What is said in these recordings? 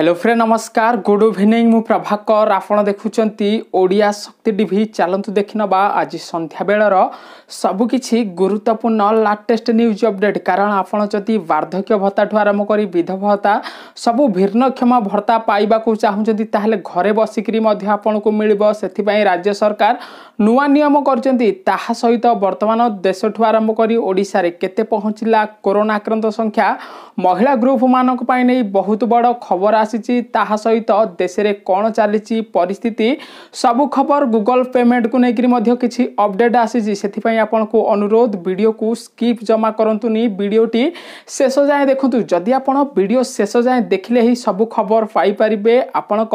hello friend নমস্কার good evening মু প্রভাকর আপনার দেখুম ওড়িয়া শক্তি টিভি চালু দেখি নেবা আজ সন্ধ্যাবেলার সবুকিছি গুরুত্বপূর্ণ লাটেস্ট নিউজ অপডেট কারণ আপনার যদি বার্ধক্য ভত্তা ঠু আরম্ভ করে বিধব ভত্তা সবু ভিন্নক্ষম ভত্তা পাইবা চাহুমান তাহলে ঘরে বসিকি আপনার মিলব সেপাই রাজ্য সরকার নূয়া নিয়ম করছেন তাহা সহিত বর্তমান দেশ ঠু আরম্ভ করে ওড়শার কেতে পৌঁছিলা করোনা আক্রান্ত সংখ্যা মহিলা গ্রুপ মানুষ বহু বড় খবর আস ଆସିଛି ତାହା ସହିତ ଦେଶରେ କ'ଣ ଚାଲିଛି ପରିସ୍ଥିତି ସବୁ ଖବର ଗୁଗଲ ପେମେଣ୍ଟକୁ ନେଇକରି ମଧ୍ୟ କିଛି ଅପଡେଟ୍ ଆସିଛି ସେଥିପାଇଁ ଆପଣଙ୍କୁ ଅନୁରୋଧ ଭିଡ଼ିଓକୁ ସ୍କିପ୍ ଜମା କରନ୍ତୁନି ଭିଡ଼ିଓଟି ଶେଷ ଯାଏଁ ଦେଖନ୍ତୁ ଯଦି ଆପଣ ଭିଡ଼ିଓ ଶେଷ ଯାଏଁ ଦେଖିଲେ ହିଁ ସବୁ ଖବର ପାଇପାରିବେ ଆପଣଙ୍କ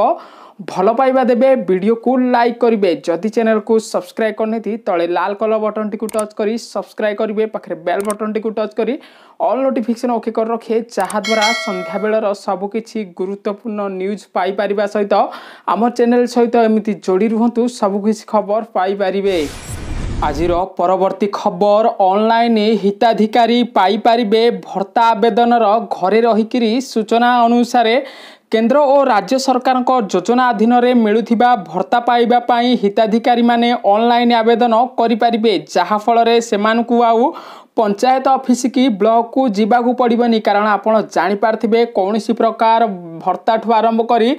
ଭଲ ପାଇବା ଦେବେ ଭିଡ଼ିଓକୁ ଲାଇକ୍ କରିବେ ଯଦି ଚ୍ୟାନେଲକୁ ସବସ୍କ୍ରାଇବ୍ କରିନେଇଥି ତଳେ ଲାଲ କଲର୍ ବଟନ୍ଟିକୁ ଟଚ୍ କରି ସବସ୍କ୍ରାଇବ୍ କରିବେ ପାଖରେ ବେଲ୍ ବଟନ୍ଟିକୁ ଟଚ୍ କରି ଅଲ୍ ନୋଟିଫିକେସନ୍ ଓକେ କରି ରଖେ ଯାହାଦ୍ୱାରା ସନ୍ଧ୍ୟାବେଳର ସବୁକିଛି ଗୁରୁତ୍ୱପୂର୍ଣ୍ଣ ନ୍ୟୁଜ୍ ପାଇପାରିବା ସହିତ ଆମ ଚ୍ୟାନେଲ୍ ସହିତ ଏମିତି ଯୋଡ଼ି ରୁହନ୍ତୁ ସବୁକିଛି ଖବର ପାଇପାରିବେ আজির পরবর্তী খবর অনলাইন হিতাধিকারী পাইপারে ভর্তা আবেদনর ঘরে রহিকি সূচনা অনুসারে କେନ୍ଦ୍ର ଓ ରାଜ୍ୟ ସରକାରଙ୍କ ଯୋଜନା ଅଧୀନରେ ମିଳୁଥିବା ଭର୍ତ୍ତା ପାଇବା ପାଇଁ ହିତାଧିକାରୀମାନେ ଅନଲାଇନ୍ ଆବେଦନ କରିପାରିବେ ଯାହାଫଳରେ ସେମାନଙ୍କୁ ଆଉ ପଞ୍ଚାୟତ ଅଫିସ କି ବ୍ଲକକୁ ଯିବାକୁ ପଡ଼ିବନି କାରଣ ଆପଣ ଜାଣିପାରିଥିବେ କୌଣସି ପ୍ରକାର ଭର୍ତ୍ତାଠୁ ଆରମ୍ଭ କରି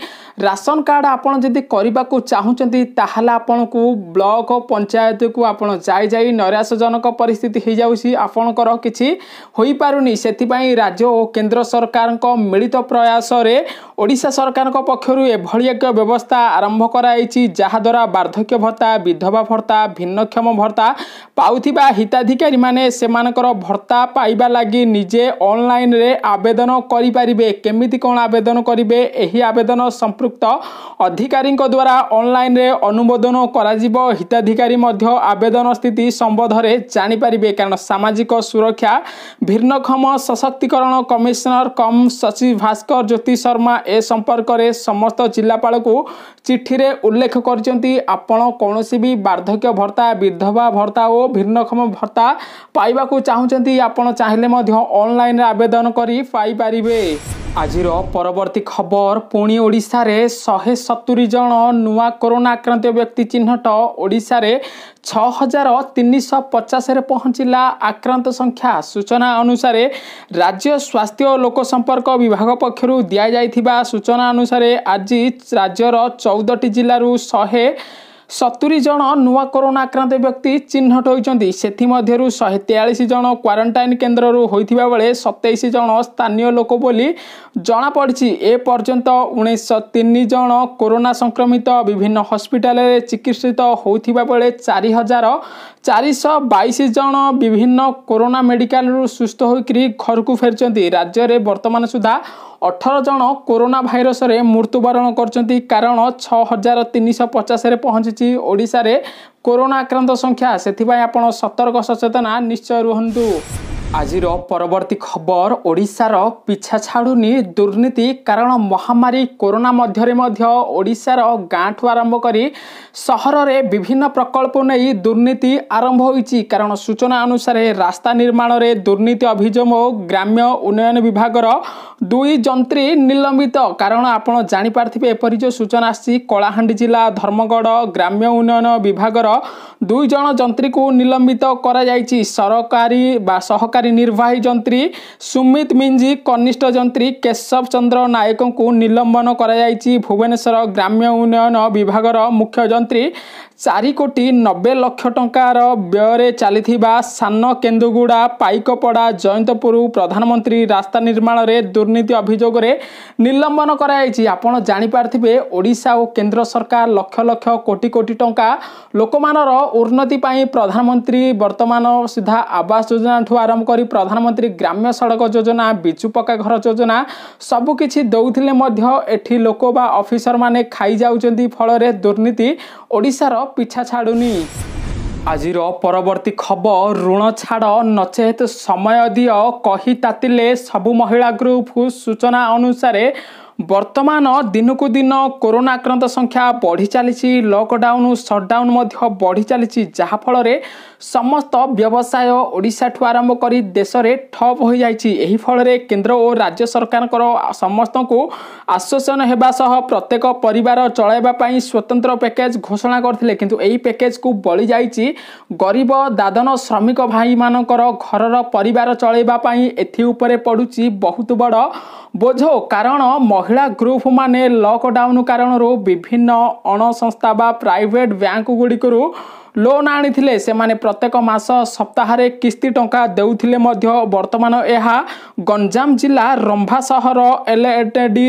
ରାସନ କାର୍ଡ଼ ଆପଣ ଯଦି କରିବାକୁ ଚାହୁଁଛନ୍ତି ତାହେଲେ ଆପଣଙ୍କୁ ବ୍ଲକ ପଞ୍ଚାୟତକୁ ଆପଣ ଯାଇ ଯାଇ ନୈରାଶ୍ୟଜନକ ପରିସ୍ଥିତି ହୋଇଯାଉଛି ଆପଣଙ୍କର କିଛି ହୋଇପାରୁନି ସେଥିପାଇଁ ରାଜ୍ୟ ଓ କେନ୍ଦ୍ର ସରକାରଙ୍କ ମିଳିତ ପ୍ରୟାସରେ ଓଡ଼ିଶା ସରକାରଙ୍କ ପକ୍ଷରୁ ଏଭଳି ଏକ ବ୍ୟବସ୍ଥା ଆରମ୍ଭ କରାଯାଇଛି ଯାହାଦ୍ୱାରା ବାର୍ଦ୍ଧକ୍ୟ ଭତ୍ତା ବିଧବା ଭତ୍ତା ଭିନ୍ନକ୍ଷମ ଭତ୍ତା ପାଉଥିବା ହିତାଧିକାରୀମାନେ ସେମାନେ ସେମାନଙ୍କର ଭତ୍ତା ପାଇବା ଲାଗି ନିଜେ ଅନଲାଇନ୍ରେ ଆବେଦନ କରିପାରିବେ କେମିତି କ'ଣ ଆବେଦନ କରିବେ ଏହି ଆବେଦନ ସମ୍ପୃକ୍ତ ଅଧିକାରୀଙ୍କ ଦ୍ୱାରା ଅନଲାଇନ୍ରେ ଅନୁମୋଦନ କରାଯିବ ହିତାଧିକାରୀ ମଧ୍ୟ ଆବେଦନ ସ୍ଥିତି ସମ୍ବନ୍ଧରେ ଜାଣିପାରିବେ କାରଣ ସାମାଜିକ ସୁରକ୍ଷା ଭିନ୍ନକ୍ଷମ ସଶକ୍ତିକରଣ କମିଶନର କମ୍ ସଚିବ ଭାସ୍କର ଜ୍ୟୋତି ଶର୍ମା ଏ ସମ୍ପର୍କରେ ସମସ୍ତ ଜିଲ୍ଲାପାଳକୁ ଚିଠିରେ ଉଲ୍ଲେଖ କରିଛନ୍ତି ଆପଣ କୌଣସି ବି ବାର୍ଦ୍ଧକ୍ୟ ଭତ୍ତା ବିଧବା ଭତ୍ତା ଓ ଭିନ୍ନକ୍ଷମ ଭତ୍ତା ପାଇବାକୁ କରିବାକୁ ଚାହୁଁଛନ୍ତି ଆପଣ ଚାହିଁଲେ ମଧ୍ୟ ଅନଲାଇନ୍ରେ ଆବେଦନ କରି ପାଇପାରିବେ ଆଜିର ପରବର୍ତ୍ତୀ ଖବର ପୁଣି ଓଡ଼ିଶାରେ ଶହେ ସତୁରୀ ଜଣ ନୂଆ କରୋନା ଆକ୍ରାନ୍ତ ବ୍ୟକ୍ତି ଚିହ୍ନଟ ଓଡ଼ିଶାରେ ଛଅ ହଜାର ତିନିଶହ ପଚାଶରେ ପହଞ୍ଚିଲା ଆକ୍ରାନ୍ତ ସଂଖ୍ୟା ସୂଚନା ଅନୁସାରେ ରାଜ୍ୟ ସ୍ୱାସ୍ଥ୍ୟ ଓ ଲୋକସମ୍ପର୍କ ବିଭାଗ ପକ୍ଷରୁ ଦିଆଯାଇଥିବା ସୂଚନା ଅନୁସାରେ ଆଜି ରାଜ୍ୟର ଚଉଦଟି ଜିଲ୍ଲାରୁ ଶହେ ସତୁରି ଜଣ ନୂଆ କରୋନା ଆକ୍ରାନ୍ତ ବ୍ୟକ୍ତି ଚିହ୍ନଟ ହୋଇଛନ୍ତି ସେଥିମଧ୍ୟରୁ ଶହେ ତେୟାଳିଶ ଜଣ କ୍ୱାରେଣ୍ଟାଇନ୍ କେନ୍ଦ୍ରରୁ ହୋଇଥିବା ବେଳେ ସତେଇଶ ଜଣ ସ୍ଥାନୀୟ ଲୋକ ବୋଲି ଜଣାପଡ଼ିଛି ଏ ପର୍ଯ୍ୟନ୍ତ ଉଣେଇଶହ ତିନି ଜଣ କରୋନା ସଂକ୍ରମିତ ବିଭିନ୍ନ ହସ୍ପିଟାଲରେ ଚିକିତ୍ସିତ ହୋଇଥିବା ବେଳେ ଚାରି ହଜାର ଚାରିଶହ ବାଇଶ ଜଣ ବିଭିନ୍ନ କରୋନା ମେଡ଼ିକାଲରୁ ସୁସ୍ଥ ହୋଇକରି ଘରକୁ ଫେରିଛନ୍ତି ରାଜ୍ୟରେ ବର୍ତ୍ତମାନ ସୁଦ୍ଧା ଅଠର ଜଣ କରୋନା ଭାଇରସରେ ମୃତ୍ୟୁବରଣ କରିଛନ୍ତି କାରଣ ଛଅ ହଜାର ତିନିଶହ ପଚାଶରେ ପହଞ୍ଚିଛି ଓଡ଼ିଶାରେ କରୋନା ଆକ୍ରାନ୍ତ ସଂଖ୍ୟା ସେଥିପାଇଁ ଆପଣ ସତର୍କ ସଚେତନା ନିଶ୍ଚୟ ରୁହନ୍ତୁ ଆଜିର ପରବର୍ତ୍ତୀ ଖବର ଓଡ଼ିଶାର ପିଛା ଛାଡ଼ୁନି ଦୁର୍ନୀତି କାରଣ ମହାମାରୀ କରୋନା ମଧ୍ୟରେ ମଧ୍ୟ ଓଡ଼ିଶାର ଗାଁଠୁ ଆରମ୍ଭ କରି ସହରରେ ବିଭିନ୍ନ ପ୍ରକଳ୍ପ ନେଇ ଦୁର୍ନୀତି ଆରମ୍ଭ ହୋଇଛି କାରଣ ସୂଚନା ଅନୁସାରେ ରାସ୍ତା ନିର୍ମାଣରେ ଦୁର୍ନୀତି ଅଭିଯୋଗ ଗ୍ରାମ୍ୟ ଉନ୍ନୟନ ବିଭାଗର ଦୁଇ ଯନ୍ତ୍ରୀ ନିଲମ୍ବିତ କାରଣ ଆପଣ ଜାଣିପାରିଥିବେ ଏପରି ଯେଉଁ ସୂଚନା ଆସିଛି କଳାହାଣ୍ଡି ଜିଲ୍ଲା ଧର୍ମଗଡ଼ ଗ୍ରାମ୍ୟ ଉନ୍ନୟନ ବିଭାଗର ଦୁଇ ଜଣ ଯନ୍ତ୍ରୀକୁ ନିଲମ୍ବିତ କରାଯାଇଛି ସରକାରୀ ବା ସହକାରୀ সহকারী নির্বাহী যন্ত্রী সুমিত মিঞ্জি কনিষ্ঠ যন্ত্রী কেশব চন্দ্র নায়ক নিলম্বন করা যাই ভুবনেশ্বর গ্রাম্য উন্নয়ন ବିଭାଗର মুখ্য যন্ত্রী ଚାରି କୋଟି ନବେ ଲକ୍ଷ ଟଙ୍କାର ବ୍ୟୟରେ ଚାଲିଥିବା ସାନ କେନ୍ଦୁଗୁଡ଼ା ପାଇକପଡ଼ା ଜୟନ୍ତପୁର ପ୍ରଧାନମନ୍ତ୍ରୀ ରାସ୍ତା ନିର୍ମାଣରେ ଦୁର୍ନୀତି ଅଭିଯୋଗରେ ନିଲମ୍ବନ କରାଯାଇଛି ଆପଣ ଜାଣିପାରିଥିବେ ଓଡ଼ିଶା ଓ କେନ୍ଦ୍ର ସରକାର ଲକ୍ଷ ଲକ୍ଷ କୋଟି କୋଟି ଟଙ୍କା ଲୋକମାନର ଉନ୍ନତି ପାଇଁ ପ୍ରଧାନମନ୍ତ୍ରୀ ବର୍ତ୍ତମାନ ସିଧା ଆବାସ ଯୋଜନାଠୁ ଆରମ୍ଭ କରି ପ୍ରଧାନମନ୍ତ୍ରୀ ଗ୍ରାମ୍ୟ ସଡ଼କ ଯୋଜନା ବିଜୁ ପକ୍କା ଘର ଯୋଜନା ସବୁକିଛି ଦେଉଥିଲେ ମଧ୍ୟ ଏଠି ଲୋକ ବା ଅଫିସରମାନେ ଖାଇଯାଉଛନ୍ତି ଫଳରେ ଦୁର୍ନୀତି ଓଡ଼ିଶାର ପିଛା ଛାଡ଼ୁନି ଆଜିର ପରବର୍ତ୍ତୀ ଖବର ଋଣ ଛାଡ଼ ନଚେତ ସମୟ ଦିଅ କହି ତାତିଲେ ସବୁ ମହିଳା ଗ୍ରୁପ ସୂଚନା ଅନୁସାରେ ବର୍ତ୍ତମାନ ଦିନକୁ ଦିନ କରୋନା ଆକ୍ରାନ୍ତ ସଂଖ୍ୟା ବଢ଼ି ଚାଲିଛି ଲକଡାଉନ ସଟ୍ଡାଉନ୍ ମଧ୍ୟ ବଢ଼ି ଚାଲିଛି ଯାହାଫଳରେ ସମସ୍ତ ବ୍ୟବସାୟ ଓଡ଼ିଶାଠୁ ଆରମ୍ଭ କରି ଦେଶରେ ଠପ୍ ହୋଇଯାଇଛି ଏହି ଫଳରେ କେନ୍ଦ୍ର ଓ ରାଜ୍ୟ ସରକାରଙ୍କର ସମସ୍ତଙ୍କୁ ଆଶ୍ୱାସନ ହେବା ସହ ପ୍ରତ୍ୟେକ ପରିବାର ଚଳାଇବା ପାଇଁ ସ୍ୱତନ୍ତ୍ର ପ୍ୟାକେଜ୍ ଘୋଷଣା କରିଥିଲେ କିନ୍ତୁ ଏହି ପ୍ୟାକେଜ୍କୁ ବଳିଯାଇଛି ଗରିବ ଦାଦନ ଶ୍ରମିକ ଭାଇମାନଙ୍କର ଘରର ପରିବାର ଚଳାଇବା ପାଇଁ ଏଥି ଉପରେ ପଡ଼ୁଛି ବହୁତ ବଡ଼ ବୋଝ କାରଣ ମହିଳା ଗ୍ରୁପମାନେ ଲକ୍ଡାଉନ୍ କାରଣରୁ ବିଭିନ୍ନ ଅଣସଂସ୍ଥା ବା ପ୍ରାଇଭେଟ୍ ବ୍ୟାଙ୍କଗୁଡ଼ିକରୁ ଲୋନ୍ ଆଣିଥିଲେ ସେମାନେ ପ୍ରତ୍ୟେକ ମାସ ସପ୍ତାହରେ କିସ୍ତି ଟଙ୍କା ଦେଉଥିଲେ ମଧ୍ୟ ବର୍ତ୍ତମାନ ଏହା ଗଞ୍ଜାମ ଜିଲ୍ଲା ରମ୍ଭା ସହର ଏଲ୍ ଏଲ୍ ଡି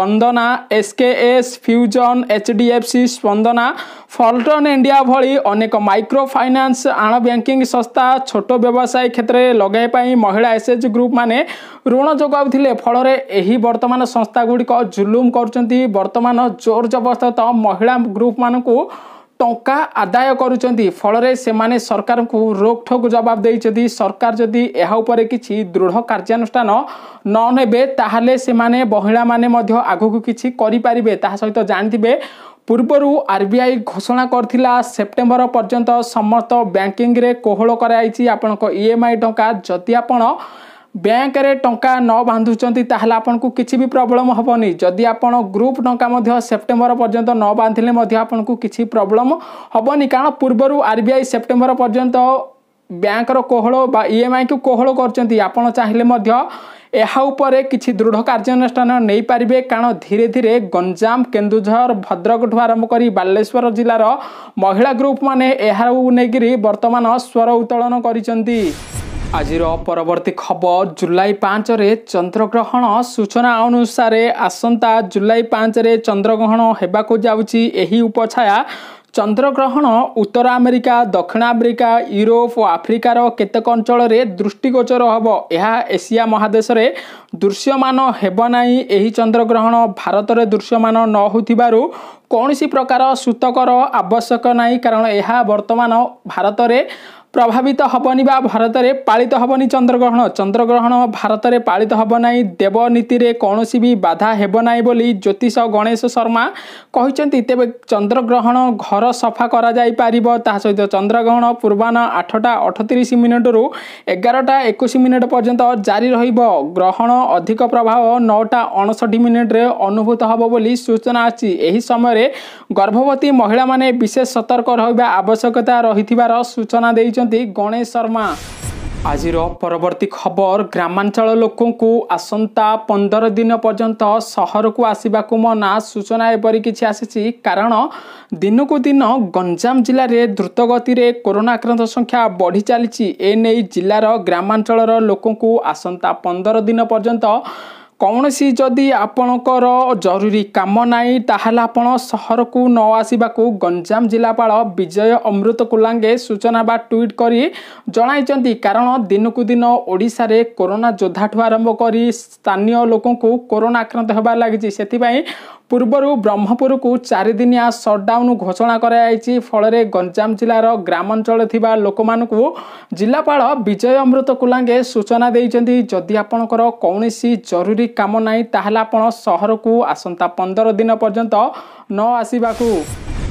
ବନ୍ଦନା SKS fusion H D F C Spandana ଫଲ୍ଟନ୍ ଇଣ୍ଡିଆ ଭଳି ଅନେକ ମାଇକ୍ରୋ ଫାଇନାନ୍ସ ଆଣ ବ୍ୟାଙ୍କିଂ ସଂସ୍ଥା ଛୋଟ ବ୍ୟବସାୟ କ୍ଷେତ୍ରରେ ଲଗାଇବା ପାଇଁ ମହିଳା ଏସ୍ଏଚ୍ ଗ୍ରୁପ୍ମାନେ ଋଣ ଯୋଗାଉଥିଲେ ଫଳରେ ଏହି ବର୍ତ୍ତମାନ ସଂସ୍ଥାଗୁଡ଼ିକ ଜୁଲୁମ କରୁଛନ୍ତି ବର୍ତ୍ତମାନ ଜୋର ଜବରଦସ୍ତ ମହିଳା ଗ୍ରୁପ୍ମାନଙ୍କୁ ଟଙ୍କା ଆଦାୟ କରୁଛନ୍ତି ଫଳରେ ସେମାନେ ସରକାରଙ୍କୁ ରୋକଠୋକ ଜବାବ ଦେଇଛନ୍ତି ସରକାର ଯଦି ଏହା ଉପରେ କିଛି ଦୃଢ଼ କାର୍ଯ୍ୟାନୁଷ୍ଠାନ ନ ନେବେ ତାହେଲେ ସେମାନେ ମହିଳାମାନେ ମଧ୍ୟ ଆଗକୁ କିଛି କରିପାରିବେ ତାହା ସହିତ ଜାଣିଥିବେ ପୂର୍ବରୁ ଆର୍ବିଆଇ ଘୋଷଣା କରିଥିଲା ସେପ୍ଟେମ୍ବର ପର୍ଯ୍ୟନ୍ତ ସମସ୍ତ ବ୍ୟାଙ୍କିଂରେ କୋହଳ କରାଯାଇଛି ଆପଣଙ୍କ ଇ ଏମ୍ ଆଇ ଟଙ୍କା ଯଦି ଆପଣ ବ୍ୟାଙ୍କରେ ଟଙ୍କା ନ ବାନ୍ଧୁଛନ୍ତି ତାହେଲେ ଆପଣଙ୍କୁ କିଛି ବି ପ୍ରୋବ୍ଲେମ୍ ହେବନି ଯଦି ଆପଣ ଗ୍ରୁପ୍ ଟଙ୍କା ମଧ୍ୟ ସେପ୍ଟେମ୍ବର ପର୍ଯ୍ୟନ୍ତ ନ ବାନ୍ଧିଲେ ମଧ୍ୟ ଆପଣଙ୍କୁ କିଛି ପ୍ରୋବ୍ଲେମ୍ ହେବନି କାରଣ ପୂର୍ବରୁ ଆର୍ ବି ଆଇ ସେପ୍ଟେମ୍ବର ପର୍ଯ୍ୟନ୍ତ ବ୍ୟାଙ୍କର କୋହଳ ବା ଇଏମ୍ଆଇକୁ e କୋହଳ କରୁଛନ୍ତି ଆପଣ ଚାହିଁଲେ ମଧ୍ୟ ଏହା ଉପରେ କିଛି ଦୃଢ଼ କାର୍ଯ୍ୟାନୁଷ୍ଠାନ ନେଇପାରିବେ କାରଣ ଧୀରେ ଧୀରେ ଗଞ୍ଜାମ କେନ୍ଦୁଝର ଭଦ୍ରକଠୁ ଆରମ୍ଭ କରି ବାଲେଶ୍ୱର ଜିଲ୍ଲାର ମହିଳା ଗ୍ରୁପ୍ମାନେ ଏହା ନେଇକରି ବର୍ତ୍ତମାନ ସ୍ୱର ଉତ୍ତୋଳନ କରିଛନ୍ତି ଆଜିର ପରବର୍ତ୍ତୀ ଖବର ଜୁଲାଇ ପାଞ୍ଚରେ ଚନ୍ଦ୍ରଗ୍ରହଣ ସୂଚନା ଅନୁସାରେ ଆସନ୍ତା ଜୁଲାଇ ପାଞ୍ଚରେ ଚନ୍ଦ୍ରଗ୍ରହଣ ହେବାକୁ ଯାଉଛି ଏହି ଉପଛାୟା ଚନ୍ଦ୍ରଗ୍ରହଣ ଉତ୍ତର ଆମେରିକା ଦକ୍ଷିଣ ଆମେରିକା ୟୁରୋପ ଓ ଆଫ୍ରିକାର କେତେକ ଅଞ୍ଚଳରେ ଦୃଷ୍ଟିଗୋଚର ହେବ ଏହା ଏସିଆ ମହାଦେଶରେ ଦୃଶ୍ୟମାନ ହେବ ନାହିଁ ଏହି ଚନ୍ଦ୍ରଗ୍ରହଣ ଭାରତରେ ଦୃଶ୍ୟମାନ ନ ହୋଇଥିବାରୁ କୌଣସି ପ୍ରକାର ସୂତକର ଆବଶ୍ୟକ ନାହିଁ କାରଣ ଏହା ବର୍ତ୍ତମାନ ଭାରତରେ ପ୍ରଭାବିତ ହେବନି ବା ଭାରତରେ ପାଳିତ ହେବନି ଚନ୍ଦ୍ରଗ୍ରହଣ ଚନ୍ଦ୍ରଗ୍ରହଣ ଭାରତରେ ପାଳିତ ହେବ ନାହିଁ ଦେବ ନୀତିରେ କୌଣସି ବି ବାଧା ହେବ ନାହିଁ ବୋଲି ଜ୍ୟୋତିଷ ଗଣେଶ ଶର୍ମା କହିଛନ୍ତି ତେବେ ଚନ୍ଦ୍ରଗ୍ରହଣ ଘର ସଫା କରାଯାଇପାରିବ ତାହା ସହିତ ଚନ୍ଦ୍ରଗ୍ରହଣ ପୂର୍ବାହ୍ନ ଆଠଟା ଅଠତିରିଶ ମିନିଟ୍ରୁ ଏଗାରଟା ଏକୋଇଶ ମିନିଟ୍ ପର୍ଯ୍ୟନ୍ତ ଜାରି ରହିବ ଗ୍ରହଣ ଅଧିକ ପ୍ରଭାବ ନଅଟା ଅଣଷଠି ମିନିଟ୍ରେ ଅନୁଭୂତ ହେବ ବୋଲି ସୂଚନା ଅଛି ଏହି ସମୟରେ ଗର୍ଭବତୀ ମହିଳାମାନେ ବିଶେଷ ସତର୍କ ରହିବା ଆବଶ୍ୟକତା ରହିଥିବାର ସୂଚନା ଦେଇଛନ୍ତି ହେଉଛନ୍ତି ଗଣେଶ ଶର୍ମା ଆଜିର ପରବର୍ତ୍ତୀ ଖବର ଗ୍ରାମାଞ୍ଚଳ ଲୋକଙ୍କୁ ଆସନ୍ତା ପନ୍ଦର ଦିନ ପର୍ଯ୍ୟନ୍ତ ସହରକୁ ଆସିବାକୁ ମନା ସୂଚନା ଏପରି କିଛି ଆସିଛି କାରଣ ଦିନକୁ ଦିନ ଗଞ୍ଜାମ ଜିଲ୍ଲାରେ ଦ୍ରୁତ ଗତିରେ କରୋନା ଆକ୍ରାନ୍ତ ସଂଖ୍ୟା ବଢ଼ି ଚାଲିଛି ଏ ନେଇ ଜିଲ୍ଲାର ଗ୍ରାମାଞ୍ଚଳର ଲୋକଙ୍କୁ ଆସନ୍ତା ପନ୍ଦର ଦିନ ପର୍ଯ୍ୟନ୍ତ କୌଣସି ଯଦି ଆପଣଙ୍କର ଜରୁରୀ କାମ ନାହିଁ ତାହେଲେ ଆପଣ ସହରକୁ ନ ଆସିବାକୁ ଗଞ୍ଜାମ ଜିଲ୍ଲାପାଳ ବିଜୟ ଅମୃତ କୁଲାଙ୍ଗେ ସୂଚନା ବା ଟ୍ୱିଟ୍ କରି ଜଣାଇଛନ୍ତି କାରଣ ଦିନକୁ ଦିନ ଓଡ଼ିଶାରେ କରୋନା ଯୋଦ୍ଧାଠୁ ଆରମ୍ଭ କରି ସ୍ଥାନୀୟ ଲୋକଙ୍କୁ କରୋନା ଆକ୍ରାନ୍ତ ହେବାରେ ଲାଗିଛି ସେଥିପାଇଁ ପୂର୍ବରୁ ବ୍ରହ୍ମପୁରକୁ ଚାରିଦିନିଆ ସଟ୍ଡାଉନ୍ ଘୋଷଣା କରାଯାଇଛି ଫଳରେ ଗଞ୍ଜାମ ଜିଲ୍ଲାର ଗ୍ରାମାଞ୍ଚଳରେ ଥିବା ଲୋକମାନଙ୍କୁ ଜିଲ୍ଲାପାଳ ବିଜୟ ଅମୃତ କୁଲାଙ୍ଗେ ସୂଚନା ଦେଇଛନ୍ତି ଯଦି ଆପଣଙ୍କର କୌଣସି ଜରୁରୀ କାମ ନାହିଁ ତାହେଲେ ଆପଣ ସହରକୁ ଆସନ୍ତା ପନ୍ଦର ଦିନ ପର୍ଯ୍ୟନ୍ତ ନ ଆସିବାକୁ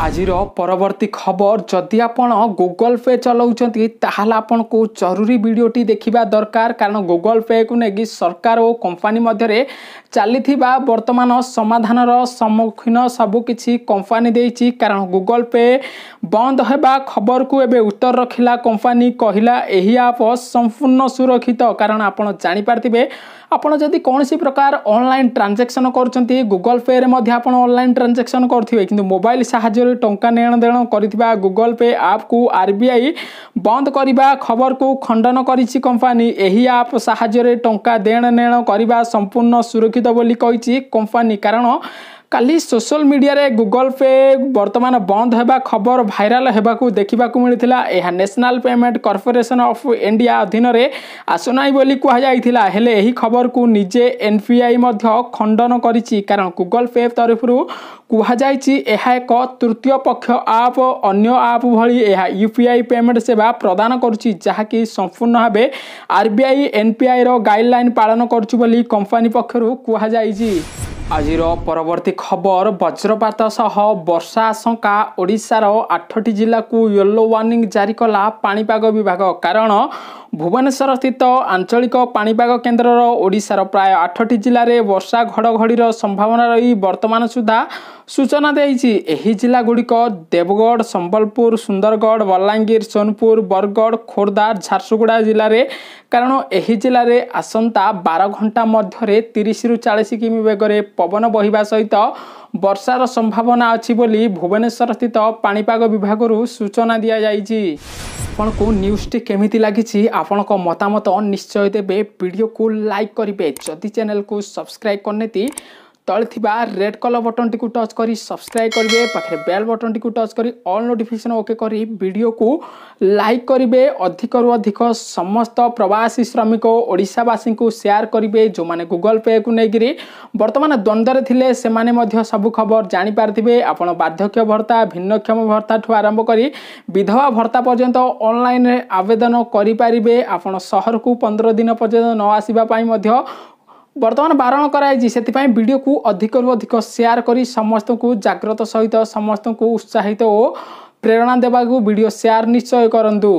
আজির পরবর্ତ୍ତী খবর যদি আপন গুগল পে চলাউছন্তি তাহলে আপনার জরুরি ভিডিওটি দেখা দরকার কারণ গুগল পে কু নেই সরকার ও কোম্পানি মধ্যে চালি বর্তমান সমাধানর সম্মুখীন সবুকিছি কোম্পানি দিয়েছি কারণ গুগল পে বন্ধ হওয়া খবরকু এবে উত্তর রখিলা কোম্পানি কহিলা এই আপ সম্পূর্ণ সুরক্ষিত কারণ আপনার জাঁপারে আপনার যদি কৌশি প্রকার অনলাইন ট্রানজাকশন করছেন গুগল পে আপনার অনলাইন ট্রানজাকশন করতে কিন্তু মোবাইল সাহায্য ଡିଜିଟାଲ ଟଙ୍କା ଦେଣ କରିଥିବା ଗୁଗଲ ପେ ଆପ୍କୁ ଆର୍ ବି ଆଇ ବନ୍ଦ କରିବା ଖବରକୁ ଖଣ୍ଡନ କରିଛି କମ୍ପାନୀ ଏହି ଆପ୍ ସାହାଯ୍ୟରେ ଟଙ୍କା ଦେଣ ନେଣ କରିବା ସମ୍ପୂର୍ଣ୍ଣ ସୁରକ୍ଷିତ ବୋଲି କହିଛି କମ୍ପାନୀ କାରଣ কালি সোশিয়াল মিডিয়ায় গুগল পে বর্তমান বন্ধ হওয়া খবর ভাইরাল হওয়া দেখা মিলে National Payment Corporation of India অধীনরে আসুনাই বলে কুযাই হলে এই খবরক নিজে এনপিআই মধ্য খণ্ডন করেছি কারণ গুগল পে তরফর কুযাই এক তৃতীয় পক্ষ আপ অন্য আপ ভি ইউপিআই পেমেন্ট সেবা প্রদান যা কি সম্পূর্ণ ভাবে আরবিআই এনপিআইর গাইডলাইন পালন করছু বলে কোম্পানি পক্ষ কুযাই ଆଜିର ପରବର୍ତ୍ତୀ ଖବର ବଜ୍ରପାତ ସହ ବର୍ଷା ଆଶଙ୍କା ଓଡ଼ିଶାର ଆଠଟି ଜିଲ୍ଲାକୁ ୟେଲୋ ୱାର୍ଣ୍ଣିଂ ଜାରି କଲା ପାଣିପାଗ ବିଭାଗ କାରଣ ଭୁବନେଶ୍ୱର ସ୍ଥିତ ଆଞ୍ଚଳିକ ପାଣିପାଗ କେନ୍ଦ୍ରର ଓଡ଼ିଶାର ପ୍ରାୟ ଆଠଟି ଜିଲ୍ଲାରେ ବର୍ଷା ଘଡ଼ଘଡ଼ିର ସମ୍ଭାବନା ରହି ବର୍ତ୍ତମାନ ସୁଦ୍ଧା ସୂଚନା ଦେଇଛି ଏହି ଜିଲ୍ଲାଗୁଡ଼ିକ ଦେବଗଡ଼ ସମ୍ବଲପୁର ସୁନ୍ଦରଗଡ଼ ବଲାଙ୍ଗୀର ସୋନପୁର ବରଗଡ଼ ଖୋର୍ଦ୍ଧା ଝାରସୁଗୁଡ଼ା ଜିଲ୍ଲାରେ କାରଣ ଏହି ଜିଲ୍ଲାରେ ଆସନ୍ତା ବାର ଘଣ୍ଟା ମଧ୍ୟରେ ତିରିଶରୁ ଚାଳିଶ କିମି ବେଗରେ ପବନ ବହିବା ସହିତ ବର୍ଷାର ସମ୍ଭାବନା ଅଛି ବୋଲି ଭୁବନେଶ୍ୱରସ୍ଥିତ ପାଣିପାଗ ବିଭାଗରୁ ସୂଚନା ଦିଆଯାଇଛି ଆପଣଙ୍କୁ ନ୍ୟୁଜ୍ଟି କେମିତି ଲାଗିଛି ଆପଣଙ୍କ ମତାମତ ନିଶ୍ଚୟ ଦେବେ ଭିଡ଼ିଓକୁ ଲାଇକ୍ କରିବେ ଯଦି ଚ୍ୟାନେଲ୍କୁ ସବସ୍କ୍ରାଇବ୍ କରିନେତି ତଳେ ଥିବା ରେଡ଼୍ କଲର୍ ବଟନ୍ଟିକୁ ଟଚ୍ କରି ସବସ୍କ୍ରାଇବ୍ କରିବେ ପାଖରେ ବେଲ୍ ବଟନ୍ଟିକୁ ଟଚ୍ କରି ଅଲ୍ ନୋଟିଫିକେସନ୍ ଓକେ କରି ଭିଡ଼ିଓକୁ ଲାଇକ୍ କରିବେ ଅଧିକରୁ ଅଧିକ ସମସ୍ତ ପ୍ରବାସୀ ଶ୍ରମିକ ଓଡ଼ିଶାବାସୀଙ୍କୁ ସେୟାର୍ କରିବେ ଯେଉଁମାନେ ଗୁଗଲ୍ ପେକୁ ନେଇକିରି ବର୍ତ୍ତମାନ ଦ୍ୱନ୍ଦ୍ୱରେ ଥିଲେ ସେମାନେ ମଧ୍ୟ ସବୁ ଖବର ଜାଣିପାରିଥିବେ ଆପଣ ବାର୍ଦ୍ଧକ୍ୟ ଭର୍ତ୍ତା ଭିନ୍ନକ୍ଷମ ଭର୍ତ୍ତାଠୁ ଆରମ୍ଭ କରି ବିଧବା ଭର୍ତ୍ତା ପର୍ଯ୍ୟନ୍ତ ଅନ୍ଲାଇନ୍ରେ ଆବେଦନ କରିପାରିବେ ଆପଣ ସହରକୁ ପନ୍ଦର ଦିନ ପର୍ଯ୍ୟନ୍ତ ନ ଆସିବା ପାଇଁ ମଧ୍ୟ ବର୍ତ୍ତମାନ ବାରଣ କରାଯାଇଛି ସେଥିପାଇଁ ଭିଡ଼ିଓକୁ ଅଧିକରୁ ଅଧିକ ସେୟାର କରି ସମସ୍ତଙ୍କୁ ଜାଗ୍ରତ ସହିତ ସମସ୍ତଙ୍କୁ ଉତ୍ସାହିତ ଓ ପ୍ରେରଣା ଦେବାକୁ ଭିଡ଼ିଓ ସେୟାର ନିଶ୍ଚୟ କରନ୍ତୁ